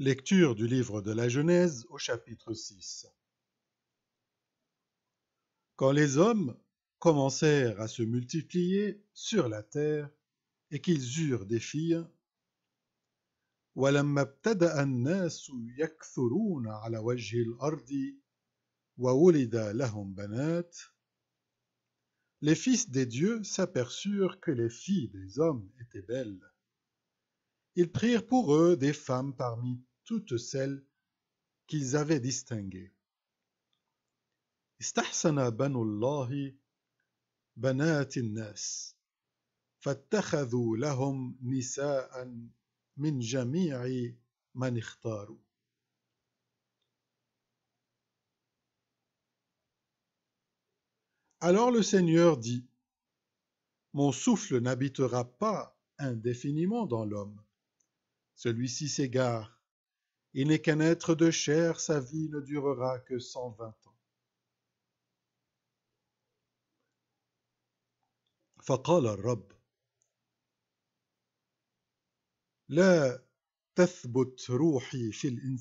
Lecture du livre de la Genèse au chapitre 6 Quand les hommes commencèrent à se multiplier sur la terre et qu'ils eurent des filles, ولما الناس يكثرون على وجه Les fils des dieux s'aperçurent que les filles des hommes étaient belles. Ils prirent pour eux des femmes parmi toutes celles qu'ils avaient distinguées. استحسن بنو الله بنات الناس فاتخذوا لهم نساء من جميع من Alors le Seigneur dit, Mon souffle n'habitera pas indéfiniment dans l'homme. Celui-ci s'égare il n'est qu'un être de chair, sa vie ne durera que cent vingt ans. Fakala Rob La Tefbut Ruhi fil in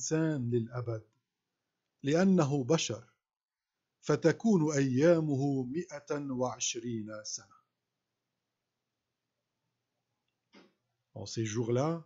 lil labad li Annahu Bashar Fatakun ayyamuhu Miatan Washrina Sana. En ces jours-là.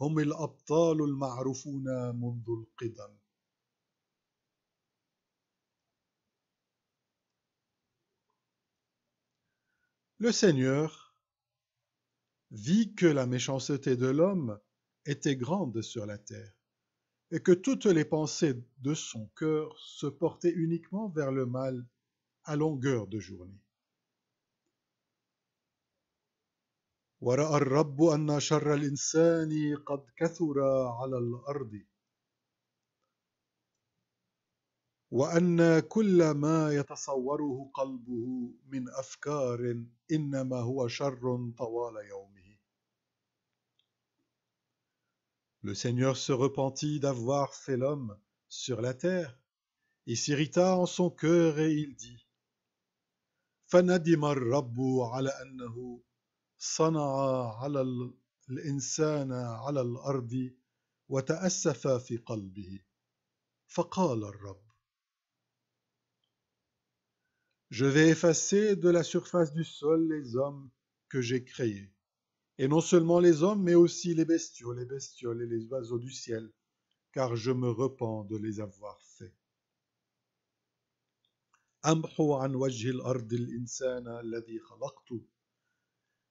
Le Seigneur vit que la méchanceté de l'homme était grande sur la terre, et que toutes les pensées de son cœur se portaient uniquement vers le mal à longueur de journée. وراى الرب ان شر الانسان قد كثر على الارض وان كل ما يتصوره قلبه من افكار انما هو شر طوال يومه Le Seigneur se repentit d'avoir fait l'homme sur la terre et s'irrita en son cœur et il dit فندم الرب على انه Je vais effacer de la surface du sol les hommes que j'ai créés. Et non seulement les hommes, mais aussi les bestiaux, les bestioles et les oiseaux du ciel, car je me repens de les avoir faits.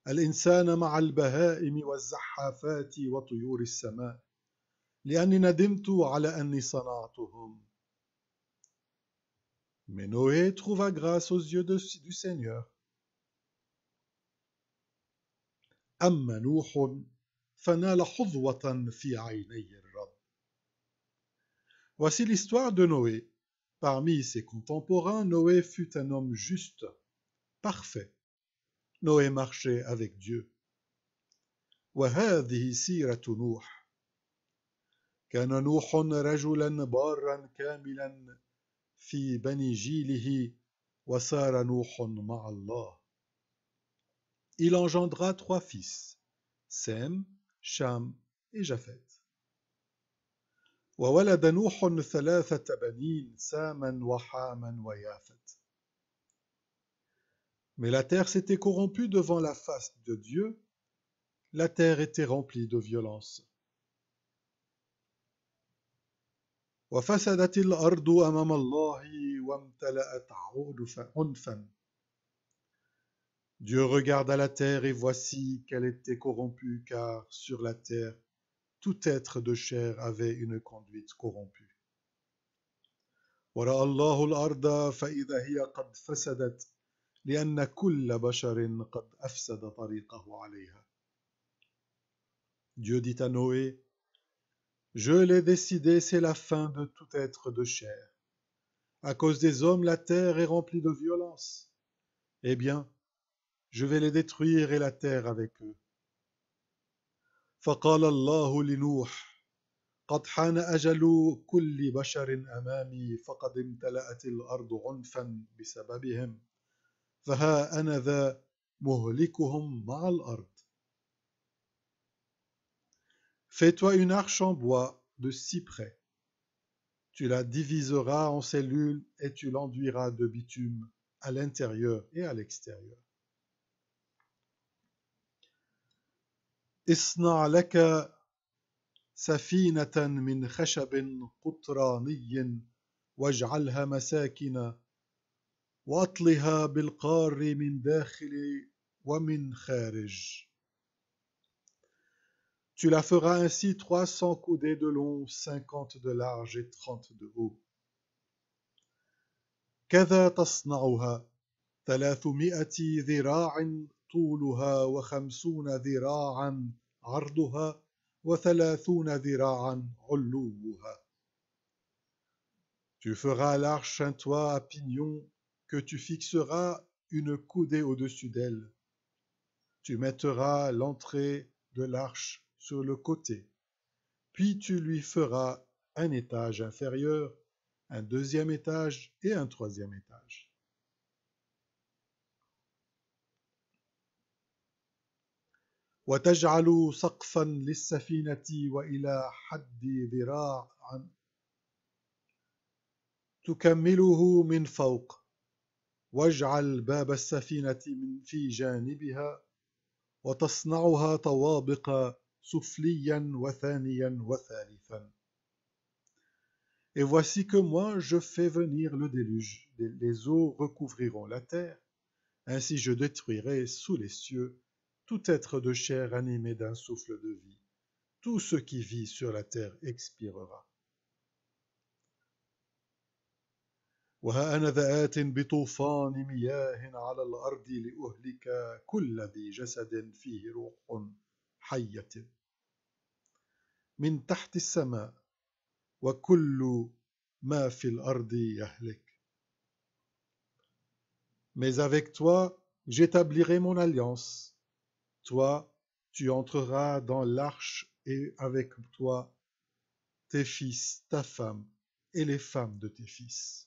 الإنسان مع البهائم والزحافات وطيور السماء لأني ندمت على أني صنعتهم Mais Noé trouva grâce aux yeux de, du Seigneur. أما نوح فنال حظوة في عيني الرب. Voici l'histoire de Noé. Parmi ses contemporains, Noé fut un homme juste, parfait, Noé marchait avec Dieu. وهذه سيرة نوح كان نوح رجلا بارا كاملا في بني جيله وسار نوح مع الله Il engendra trois fils, Sem, Cham et Japheth. وولد نوح ثلاثة بنين ساما وحاما ويافت Mais la terre s'était corrompue devant la face de Dieu, la terre était remplie de violence. Dieu regarda la terre et voici qu'elle était corrompue car sur la terre tout être de chair avait une conduite corrompue. لأن كل بشر قد أفسد طريقه عليها. Dieu dit à Noé, Je l'ai décidé, c'est la fin de tout être de chair. À cause des hommes, la terre est remplie de violence. Eh bien, je vais les détruire et la terre avec eux. فقال الله لنوح قد حان أجل كل بشر أمامي فقد امتلأت الأرض عنفا بسببهم Fais-toi une arche en bois de cyprès. Tu la diviseras en cellules et tu l'enduiras de bitume à l'intérieur et à l'extérieur. اصنع لك وأطلها بالقار من داخل ومن خارج. Tu la feras ainsi trois cents coudées de long, cinquante de large et trente de haut. كذا تصنعها ثلاثمائة ذراع طولها وخمسون ذراعا عرضها وثلاثون ذراعا علوها. Tu feras l'arche un toit à pignon que tu fixeras une coudée au-dessus d'elle. Tu mettras l'entrée de l'arche sur le côté, puis tu lui feras un étage inférieur, un deuxième étage et un troisième étage. وتجعل سقفا للسفينة وإلى ذراع تكمله من et voici que moi je fais venir le déluge, les eaux recouvriront la terre, ainsi je détruirai sous les cieux tout être de chair animé d'un souffle de vie, tout ce qui vit sur la terre expirera. وها أنا ذات بطوفان مياه على الأرض لأهلك كل ذي جسد فيه روح حية من تحت السماء وكل ما في الأرض يهلك Mais avec toi, j'établirai mon alliance. Toi, tu entreras dans l'arche et avec toi tes fils, ta femme et les femmes de tes fils.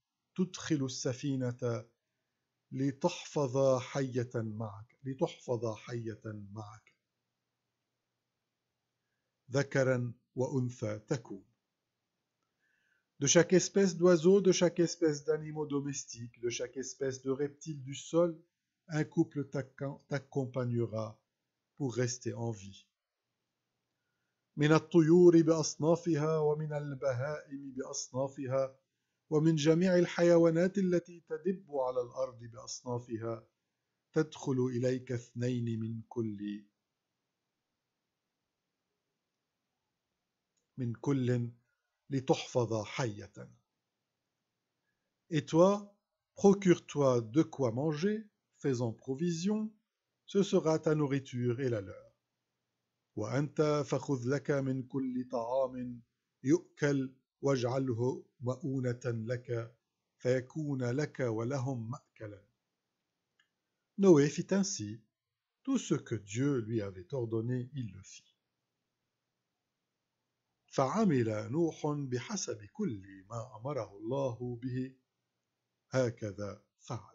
De chaque espèce d'oiseau, de chaque espèce d'animaux domestiques, de chaque espèce de reptile du sol, un couple t'accompagnera pour rester en vie. ومن جميع الحيوانات التي تدب على الأرض بأصنافها تدخل إليك اثنين من كل من كل لتحفظ حية. Et toi, procure-toi de quoi manger, fais-en provision, ce sera ta nourriture et la leur. وأنت فخذ لك من كل طعام يؤكل واجعله مؤونة لك فيكون لك ولهم مأكلا. Noé fit ainsi tout ce que Dieu lui avait ordonné, il le fit. فعمل نوح بحسب كل ما أمره الله به هكذا فعل.